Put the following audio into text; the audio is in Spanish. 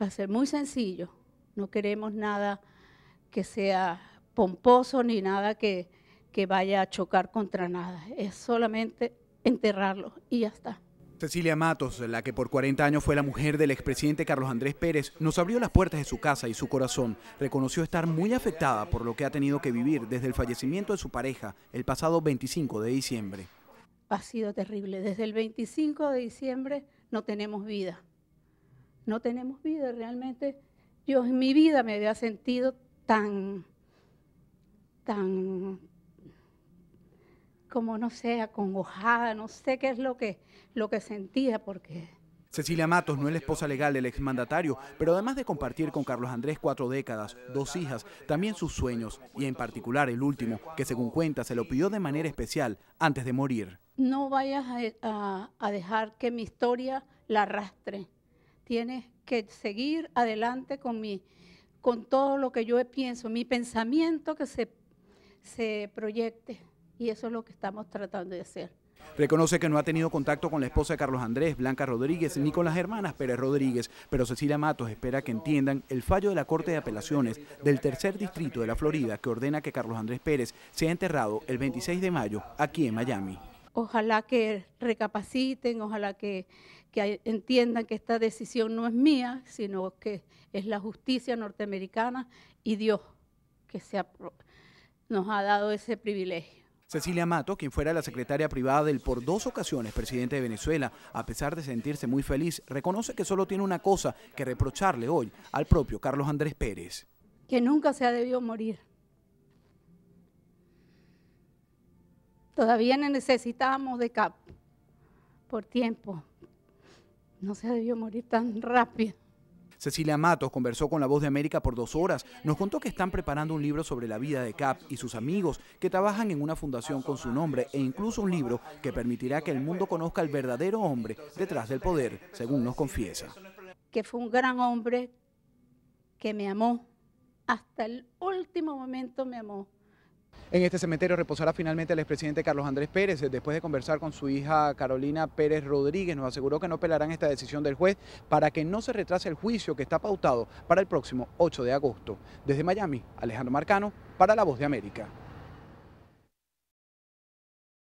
va a ser muy sencillo. No queremos nada que sea pomposo ni nada que, vaya a chocar contra nada. Es solamente enterrarlo y ya está. Cecilia Matos, la que por 40 años fue la mujer del expresidente Carlos Andrés Pérez, nos abrió las puertas de su casa y su corazón. Reconoció estar muy afectada por lo que ha tenido que vivir desde el fallecimiento de su pareja el pasado 25 de diciembre. Ha sido terrible. Desde el 25 de diciembre no tenemos vida no tenemos vida. Realmente yo en mi vida me había sentido tan, tan, como no sé, acongojada, no sé qué es lo que, lo que sentía porque... Cecilia Matos no es la esposa legal del exmandatario, pero además de compartir con Carlos Andrés cuatro décadas, dos hijas, también sus sueños, y en particular el último, que según cuenta se lo pidió de manera especial antes de morir. No vayas a, a dejar que mi historia la arrastre tienes que seguir adelante con mi, con todo lo que yo pienso, mi pensamiento que se, se proyecte. Y eso es lo que estamos tratando de hacer. Reconoce que no ha tenido contacto con la esposa de Carlos Andrés, Blanca Rodríguez, ni con las hermanas Pérez Rodríguez, pero Cecilia Matos espera que entiendan el fallo de la Corte de Apelaciones del tercer distrito de la Florida que ordena que Carlos Andrés Pérez sea enterrado el 26 de mayo aquí en Miami. Ojalá que recapaciten, ojalá que, que entiendan que esta decisión no es mía, sino que es la justicia norteamericana y Dios que nos ha dado ese privilegio. Cecilia Mato, quien fuera la secretaria privada del por dos ocasiones presidente de Venezuela, a pesar de sentirse muy feliz, reconoce que solo tiene una cosa que reprocharle hoy al propio Carlos Andrés Pérez. Que nunca se ha debido morir. Todavía necesitamos de CAP por tiempo, no se debió morir tan rápido. Cecilia Matos conversó con La Voz de América por dos horas. Nos contó que están preparando un libro sobre la vida de Cap y sus amigos, que trabajan en una fundación con su nombre e incluso un libro que permitirá que el mundo conozca al verdadero hombre detrás del poder, según nos confiesa. Que fue un gran hombre que me amó, hasta el último momento me amó en este cementerio reposará finalmente el expresidente Carlos Andrés Pérez. Eh, después de conversar con su hija Carolina Pérez Rodríguez, nos aseguró que no apelarán esta decisión del juez para que no se retrase el juicio que está pautado para el próximo 8 de agosto. Desde Miami, Alejandro Marcano, para La Voz de América.